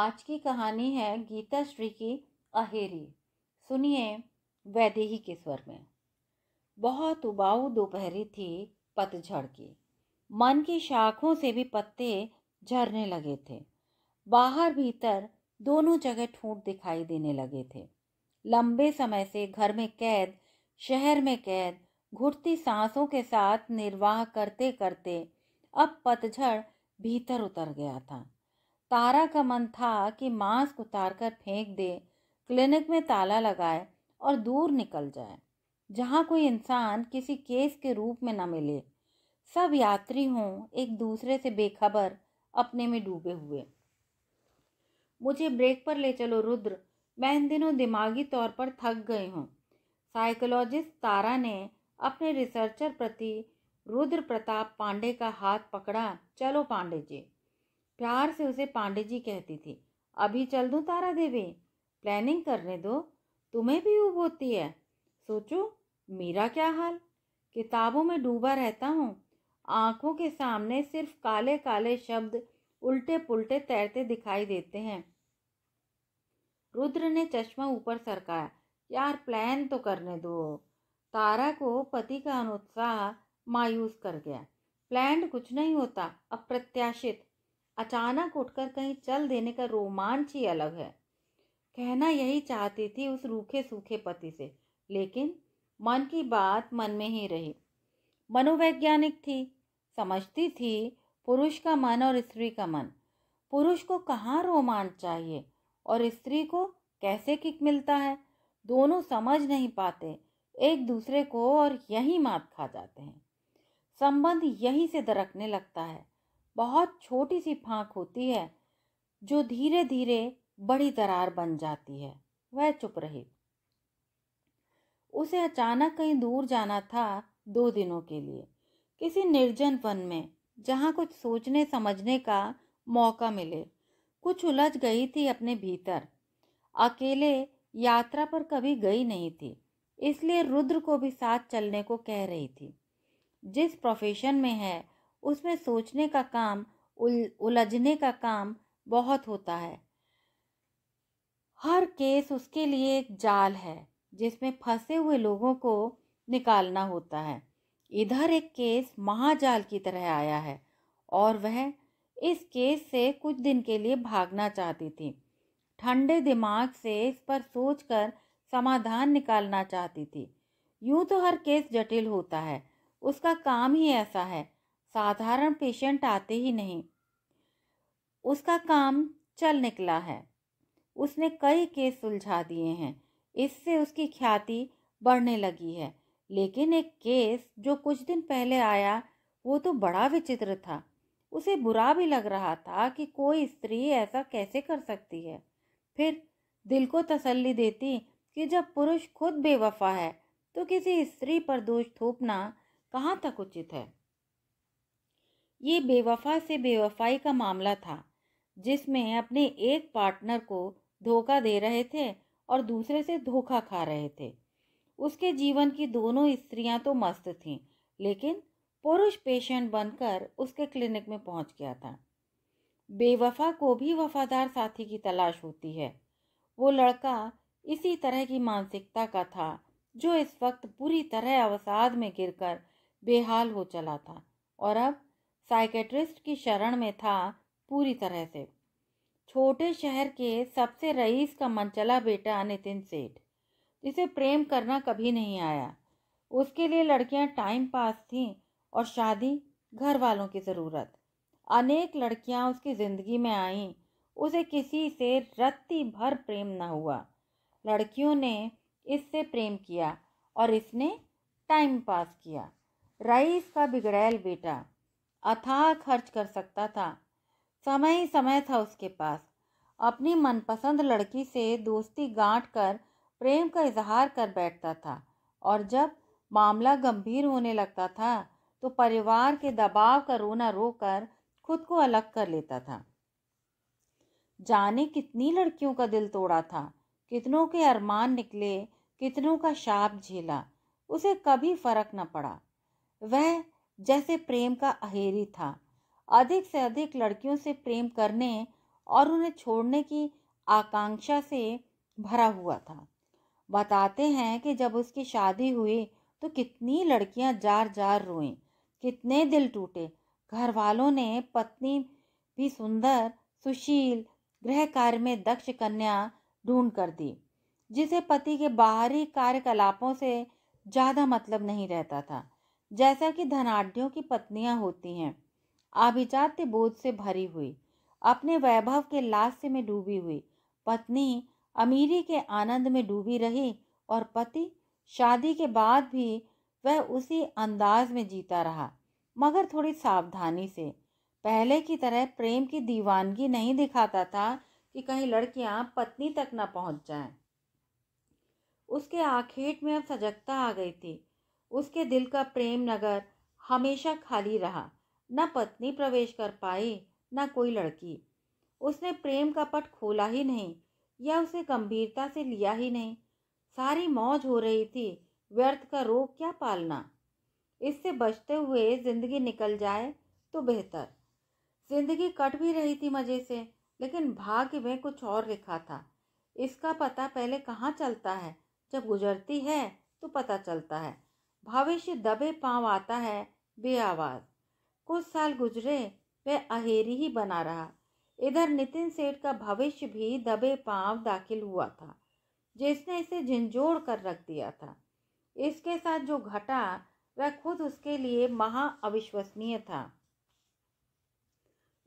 आज की कहानी है गीता श्री की अहेरी सुनिए वैदेही के स्वर में बहुत उबाऊ दोपहरी थी पतझड़ की मन की शाखों से भी पत्ते झरने लगे थे बाहर भीतर दोनों जगह ठूंठ दिखाई देने लगे थे लंबे समय से घर में कैद शहर में कैद घुटती सांसों के साथ निर्वाह करते करते अब पतझड़ भीतर उतर गया था तारा का मन था कि मास्क उतार कर फेंक दे क्लिनिक में ताला लगाए और दूर निकल जाए जहाँ कोई इंसान किसी केस के रूप में न मिले सब यात्री हों एक दूसरे से बेखबर अपने में डूबे हुए मुझे ब्रेक पर ले चलो रुद्र मैं इन दिनों दिमागी तौर पर थक गई हूँ साइकोलॉजिस्ट तारा ने अपने रिसर्चर प्रति रुद्र प्रताप पांडे का हाथ पकड़ा चलो पांडे जी प्यार से उसे पांडे जी कहती थी अभी चल दूँ तारा देवी प्लानिंग करने दो तुम्हें भी ऊब होती है सोचो मेरा क्या हाल किताबों में डूबा रहता हूँ आँखों के सामने सिर्फ काले काले शब्द उल्टे पुल्टे तैरते दिखाई देते हैं रुद्र ने चश्मा ऊपर सरकाया यार प्लान तो करने दो तारा को पति का अनुत्साह मायूस कर गया प्लान कुछ नहीं होता अप्रत्याशित अचानक उठकर कहीं चल देने का रोमांच ही अलग है कहना यही चाहती थी उस रूखे सूखे पति से लेकिन मन की बात मन में ही रही मनोवैज्ञानिक थी समझती थी पुरुष का मन और स्त्री का मन पुरुष को कहाँ रोमांच चाहिए और स्त्री को कैसे किक मिलता है दोनों समझ नहीं पाते एक दूसरे को और यही मात खा जाते हैं संबंध यहीं से दरकने लगता है बहुत छोटी सी फांक होती है जो धीरे धीरे बड़ी दरार बन जाती है वह चुप रही उसे अचानक कहीं दूर जाना था दो दिनों के लिए किसी निर्जन वन में जहाँ कुछ सोचने समझने का मौका मिले कुछ उलझ गई थी अपने भीतर अकेले यात्रा पर कभी गई नहीं थी इसलिए रुद्र को भी साथ चलने को कह रही थी जिस प्रोफेशन में है उसमें सोचने का काम उल उलझने का काम बहुत होता है हर केस उसके लिए एक जाल है जिसमें फंसे हुए लोगों को निकालना होता है इधर एक केस महाजाल की तरह आया है और वह इस केस से कुछ दिन के लिए भागना चाहती थी ठंडे दिमाग से इस पर सोचकर समाधान निकालना चाहती थी यूं तो हर केस जटिल होता है उसका काम ही ऐसा है साधारण पेशेंट आते ही नहीं उसका काम चल निकला है उसने कई केस सुलझा दिए हैं इससे उसकी ख्याति बढ़ने लगी है लेकिन एक केस जो कुछ दिन पहले आया वो तो बड़ा विचित्र था उसे बुरा भी लग रहा था कि कोई स्त्री ऐसा कैसे कर सकती है फिर दिल को तसल्ली देती कि जब पुरुष खुद बेवफा है तो किसी स्त्री पर दोष थोपना कहाँ तक उचित है ये बेवफा से बेवफाई का मामला था जिसमें अपने एक पार्टनर को धोखा दे रहे थे और दूसरे से धोखा खा रहे थे उसके जीवन की दोनों स्त्रियां तो मस्त थीं लेकिन पुरुष पेशेंट बनकर उसके क्लिनिक में पहुंच गया था बेवफा को भी वफादार साथी की तलाश होती है वो लड़का इसी तरह की मानसिकता का था जो इस वक्त पूरी तरह अवसाद में गिरकर बेहाल हो चला था और अब साइकेट्रिस्ट की शरण में था पूरी तरह से छोटे शहर के सबसे रईस का मनचला बेटा नितिन सेठ जिसे प्रेम करना कभी नहीं आया उसके लिए लड़कियां टाइम पास थीं और शादी घर वालों की ज़रूरत अनेक लड़कियां उसकी ज़िंदगी में आईं उसे किसी से रत्ती भर प्रेम न हुआ लड़कियों ने इससे प्रेम किया और इसने टाइम पास किया रईस का बिगड़ैल बेटा अथाह खर्च कर सकता था समय ही समय था उसके पास अपनी मनपसंद लड़की से दोस्ती गांठ कर प्रेम का इजहार कर बैठता था और जब मामला गंभीर होने लगता था तो परिवार के दबाव का रोना रोकर खुद को अलग कर लेता था जाने कितनी लड़कियों का दिल तोड़ा था कितनों के अरमान निकले कितनों का शाप झेला उसे कभी फर्क न पड़ा वह जैसे प्रेम का अहेरी था अधिक से अधिक लड़कियों से प्रेम करने और उन्हें छोड़ने की आकांक्षा से भरा हुआ था बताते हैं कि जब उसकी शादी हुई तो कितनी लड़कियां जार जार रोईं, कितने दिल टूटे घर वालों ने पत्नी भी सुंदर सुशील गृह कार्य में दक्ष कन्या ढूंढ कर दी जिसे पति के बाहरी कार्यकलापों से ज़्यादा मतलब नहीं रहता था जैसा कि धनाढ़ियों की पत्नियां होती हैं आभिजात्य बोध से भरी हुई अपने वैभव के लास्य में डूबी हुई पत्नी अमीरी के आनंद में डूबी रही और पति शादी के बाद भी वह उसी अंदाज में जीता रहा मगर थोड़ी सावधानी से पहले की तरह प्रेम की दीवानगी नहीं दिखाता था कि कहीं लड़कियां पत्नी तक न पहुंच जाएं। उसके आखेट में अब सजगता आ गई थी उसके दिल का प्रेम नगर हमेशा खाली रहा न पत्नी प्रवेश कर पाई न कोई लड़की उसने प्रेम का पट खोला ही नहीं या उसे गंभीरता से लिया ही नहीं सारी मौज हो रही थी व्यर्थ का रोग क्या पालना इससे बचते हुए ज़िंदगी निकल जाए तो बेहतर ज़िंदगी कट भी रही थी मज़े से लेकिन भाग्य में कुछ और लिखा था इसका पता पहले कहाँ चलता है जब गुजरती है तो पता चलता है भविष्य दबे पांव आता है बे आवाज़ कुछ साल गुजरे वह अहेरी ही बना रहा इधर नितिन सेठ का भविष्य भी दबे पांव दाखिल हुआ था जिसने इसे झिंझोड़ कर रख दिया था इसके साथ जो घटा वह खुद उसके लिए महा अविश्वसनीय था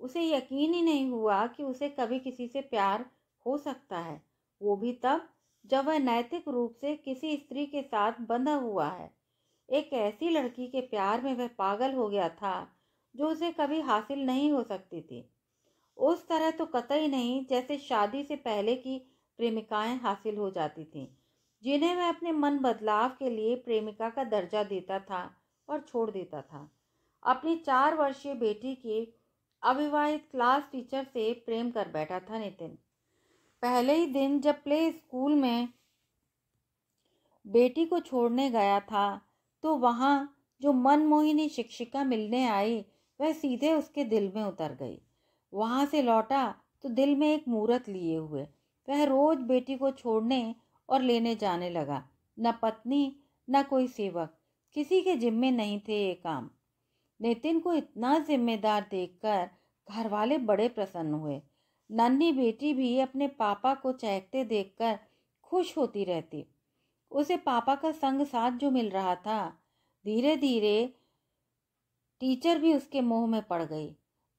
उसे यकीन ही नहीं हुआ कि उसे कभी किसी से प्यार हो सकता है वो भी तब जब वह नैतिक रूप से किसी स्त्री के साथ बंधा हुआ है एक ऐसी लड़की के प्यार में वह पागल हो गया था जो उसे कभी हासिल नहीं हो सकती थी उस तरह तो कतई नहीं जैसे शादी से पहले की प्रेमिकाएं हासिल हो जाती थीं जिन्हें वह अपने मन बदलाव के लिए प्रेमिका का दर्जा देता था और छोड़ देता था अपनी चार वर्षीय बेटी के अविवाहित क्लास टीचर से प्रेम कर बैठा था नितिन पहले ही दिन जब प्ले स्कूल में बेटी को छोड़ने गया था तो वहाँ जो मनमोहिनी शिक्षिका मिलने आई वह सीधे उसके दिल में उतर गई वहाँ से लौटा तो दिल में एक मूरत लिए हुए वह रोज बेटी को छोड़ने और लेने जाने लगा न पत्नी न कोई सेवक किसी के जिम्मे नहीं थे ये काम नितिन को इतना जिम्मेदार देखकर घर वाले बड़े प्रसन्न हुए नन्ही बेटी भी अपने पापा को चहकते देखकर खुश होती रहती उसे पापा का संग साथ जो मिल रहा था धीरे धीरे टीचर भी उसके मुंह में पड़ गई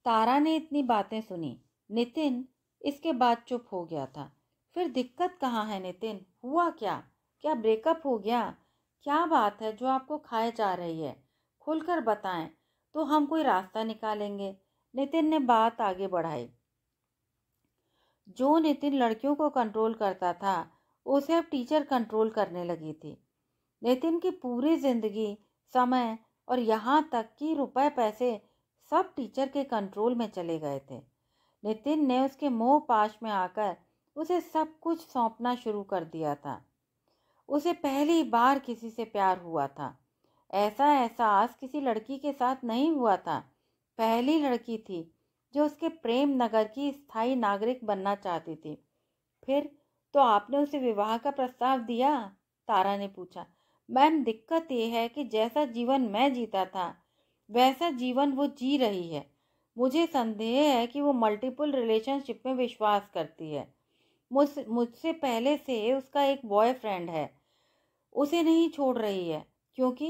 तारा ने इतनी बातें सुनी नितिन इसके बाद चुप हो गया था फिर दिक्कत कहाँ है नितिन हुआ क्या क्या ब्रेकअप हो गया क्या बात है जो आपको खाए जा रही है खुलकर बताएं तो हम कोई रास्ता निकालेंगे नितिन ने बात आगे बढ़ाई जो नितिन लड़कियों को कंट्रोल करता था उसे अब टीचर कंट्रोल करने लगी थी नितिन की पूरी जिंदगी समय और यहाँ तक कि रुपए पैसे सब टीचर के कंट्रोल में चले गए थे नितिन ने उसके मोह पाश में आकर उसे सब कुछ सौंपना शुरू कर दिया था उसे पहली बार किसी से प्यार हुआ था ऐसा एहसास किसी लड़की के साथ नहीं हुआ था पहली लड़की थी जो उसके प्रेम नगर की स्थायी नागरिक बनना चाहती थी फिर तो आपने उसे विवाह का प्रस्ताव दिया तारा ने पूछा मैम दिक्कत यह है कि जैसा जीवन मैं जीता था वैसा जीवन वो जी रही है मुझे संदेह है कि वो मल्टीपल रिलेशनशिप में विश्वास करती है मुझ मुझसे पहले से उसका एक बॉयफ्रेंड है उसे नहीं छोड़ रही है क्योंकि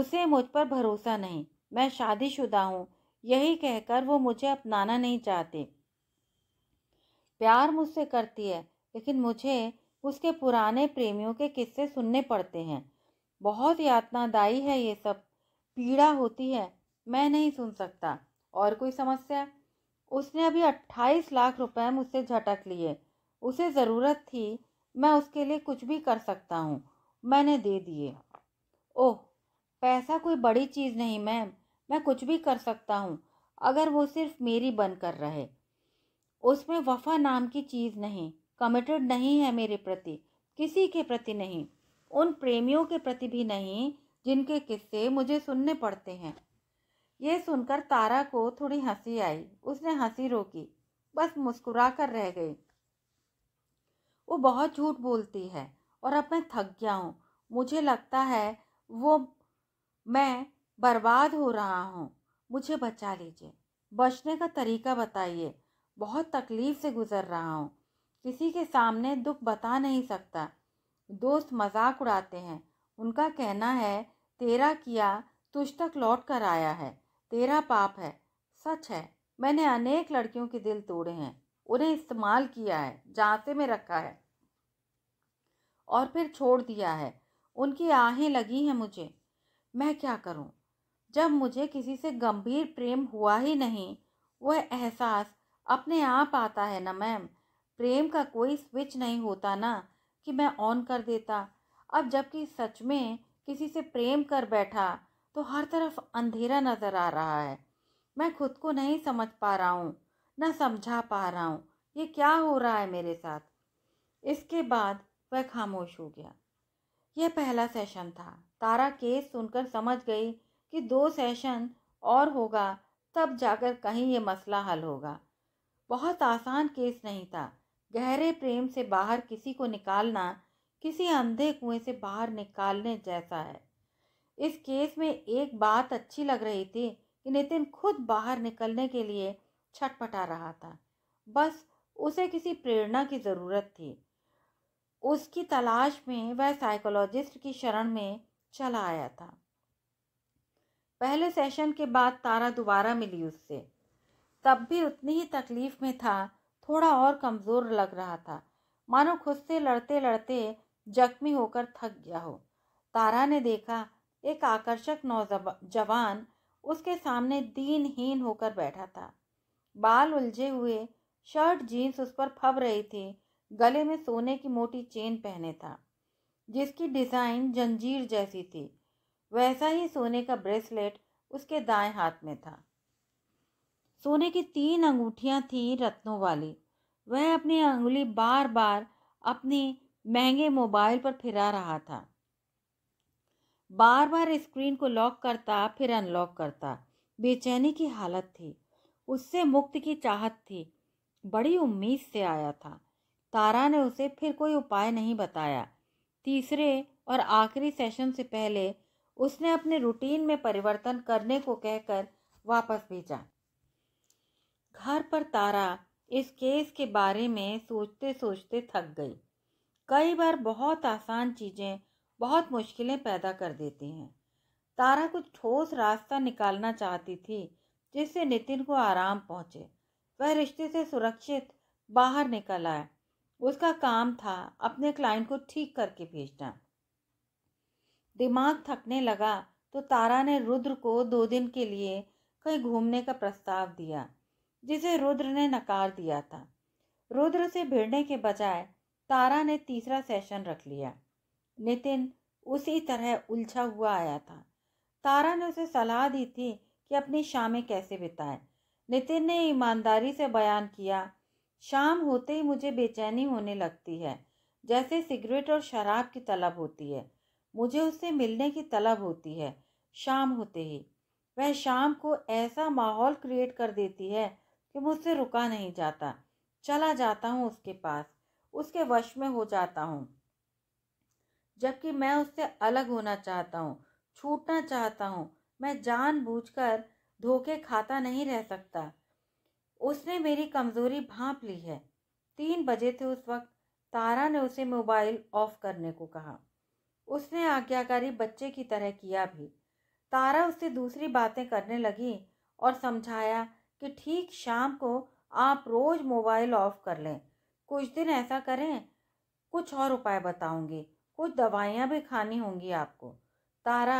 उसे मुझ पर भरोसा नहीं मैं शादीशुदा हूँ यही कहकर वो मुझे अपनाना नहीं चाहती प्यार मुझसे करती है लेकिन मुझे उसके पुराने प्रेमियों के किस्से सुनने पड़ते हैं बहुत यातनादायी है ये सब पीड़ा होती है मैं नहीं सुन सकता और कोई समस्या उसने अभी अट्ठाईस लाख रुपए मुझसे झटक लिए उसे ज़रूरत थी मैं उसके लिए कुछ भी कर सकता हूँ मैंने दे दिए ओह पैसा कोई बड़ी चीज़ नहीं मैम मैं कुछ भी कर सकता हूँ अगर वो सिर्फ मेरी बन कर रहे उसमें वफा नाम की चीज़ नहीं कमिटेड नहीं है मेरे प्रति किसी के प्रति नहीं उन प्रेमियों के प्रति भी नहीं जिनके किस्से मुझे सुनने पड़ते हैं ये सुनकर तारा को थोड़ी हंसी आई उसने हंसी रोकी बस मुस्कुरा कर रह गई वो बहुत झूठ बोलती है और अब मैं थक गया हूँ मुझे लगता है वो मैं बर्बाद हो रहा हूँ मुझे बचा लीजिए बचने का तरीका बताइए बहुत तकलीफ़ से गुज़र रहा हूँ किसी के सामने दुख बता नहीं सकता दोस्त मजाक उड़ाते हैं उनका कहना है तेरा किया तुझ तक लौट कर आया है तेरा पाप है सच है मैंने अनेक लड़कियों के दिल तोड़े हैं उन्हें इस्तेमाल किया है जांचे में रखा है और फिर छोड़ दिया है उनकी आहें लगी हैं मुझे मैं क्या करूं? जब मुझे किसी से गंभीर प्रेम हुआ ही नहीं वह एहसास अपने आप आता है ना मैम प्रेम का कोई स्विच नहीं होता ना कि मैं ऑन कर देता अब जबकि सच में किसी से प्रेम कर बैठा तो हर तरफ अंधेरा नज़र आ रहा है मैं खुद को नहीं समझ पा रहा हूँ ना समझा पा रहा हूँ ये क्या हो रहा है मेरे साथ इसके बाद वह खामोश हो गया यह पहला सेशन था तारा केस सुनकर समझ गई कि दो सेशन और होगा तब जाकर कहीं ये मसला हल होगा बहुत आसान केस नहीं था गहरे प्रेम से बाहर किसी को निकालना किसी अंधे कुएं से बाहर निकालने जैसा है इस केस में एक बात अच्छी लग रही थी कि नितिन खुद बाहर निकलने के लिए छटपटा रहा था बस उसे किसी प्रेरणा की ज़रूरत थी उसकी तलाश में वह साइकोलॉजिस्ट की शरण में चला आया था पहले सेशन के बाद तारा दोबारा मिली उससे तब भी उतनी ही तकलीफ़ में था थोड़ा और कमज़ोर लग रहा था मानो खुद से लड़ते लड़ते जख्मी होकर थक गया हो तारा ने देखा एक आकर्षक नौजवान उसके सामने दीनहीन होकर बैठा था बाल उलझे हुए शर्ट जीन्स उस पर फब रही थी गले में सोने की मोटी चेन पहने था जिसकी डिज़ाइन जंजीर जैसी थी वैसा ही सोने का ब्रेसलेट उसके दाएं हाथ में था सोने की तीन अंगूठियां थीं रत्नों वाली वह अपनी अंगुली बार बार अपने महंगे मोबाइल पर फिरा रहा था बार बार स्क्रीन को लॉक करता फिर अनलॉक करता बेचैनी की हालत थी उससे मुक्त की चाहत थी बड़ी उम्मीद से आया था तारा ने उसे फिर कोई उपाय नहीं बताया तीसरे और आखिरी सेशन से पहले उसने अपने रूटीन में परिवर्तन करने को कहकर वापस भेजा घर पर तारा इस केस के बारे में सोचते सोचते थक गई कई बार बहुत आसान चीज़ें बहुत मुश्किलें पैदा कर देती हैं तारा कुछ ठोस रास्ता निकालना चाहती थी जिससे नितिन को आराम पहुँचे वह रिश्ते से सुरक्षित बाहर निकल आए उसका काम था अपने क्लाइंट को ठीक करके भेजना दिमाग थकने लगा तो तारा ने रुद्र को दो दिन के लिए कहीं घूमने का प्रस्ताव दिया जिसे रुद्र ने नकार दिया था रुद्र से भिड़ने के बजाय तारा ने तीसरा सेशन रख लिया नितिन उसी तरह उलझा हुआ आया था तारा ने उसे सलाह दी थी कि अपनी शामें कैसे बिताए नितिन ने ईमानदारी से बयान किया शाम होते ही मुझे बेचैनी होने लगती है जैसे सिगरेट और शराब की तलब होती है मुझे उससे मिलने की तलब होती है शाम होते ही वह शाम को ऐसा माहौल क्रिएट कर देती है कि मुझसे रुका नहीं जाता चला जाता हूँ उसके पास उसके वश में हो जाता हूँ जबकि मैं उससे अलग होना चाहता हूँ छूटना चाहता हूँ मैं जानबूझकर धोखे खाता नहीं रह सकता उसने मेरी कमज़ोरी भांप ली है तीन बजे थे उस वक्त तारा ने उसे मोबाइल ऑफ करने को कहा उसने आज्ञाकारी बच्चे की तरह किया भी तारा उससे दूसरी बातें करने लगी और समझाया कि ठीक शाम को आप रोज़ मोबाइल ऑफ कर लें कुछ दिन ऐसा करें कुछ और उपाय बताऊंगी कुछ दवाइयाँ भी खानी होंगी आपको तारा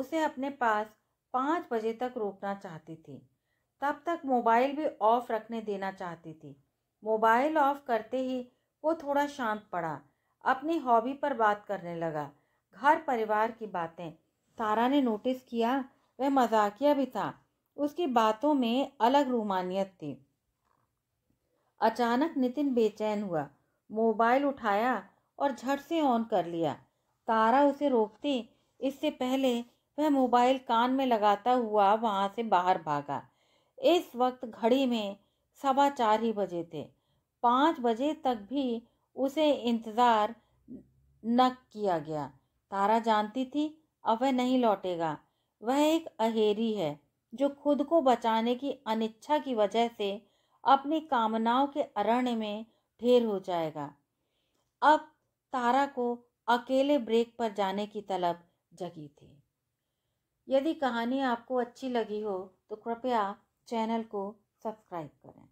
उसे अपने पास पाँच बजे तक रोकना चाहती थी तब तक मोबाइल भी ऑफ रखने देना चाहती थी मोबाइल ऑफ करते ही वो थोड़ा शांत पड़ा अपनी हॉबी पर बात करने लगा घर परिवार की बातें तारा ने नोटिस किया वह मजाकिया भी था उसकी बातों में अलग रूमानियत थी अचानक नितिन बेचैन हुआ मोबाइल उठाया और झट से ऑन कर लिया तारा उसे रोकती इससे पहले वह मोबाइल कान में लगाता हुआ वहाँ से बाहर भागा इस वक्त घड़ी में सवा चार ही बजे थे पाँच बजे तक भी उसे इंतज़ार न किया गया तारा जानती थी अब वह नहीं लौटेगा वह एक अहेरी है जो खुद को बचाने की अनिच्छा की वजह से अपनी कामनाओं के अरण्य में ढेर हो जाएगा अब तारा को अकेले ब्रेक पर जाने की तलब जगी थी यदि कहानी आपको अच्छी लगी हो तो कृपया चैनल को सब्सक्राइब करें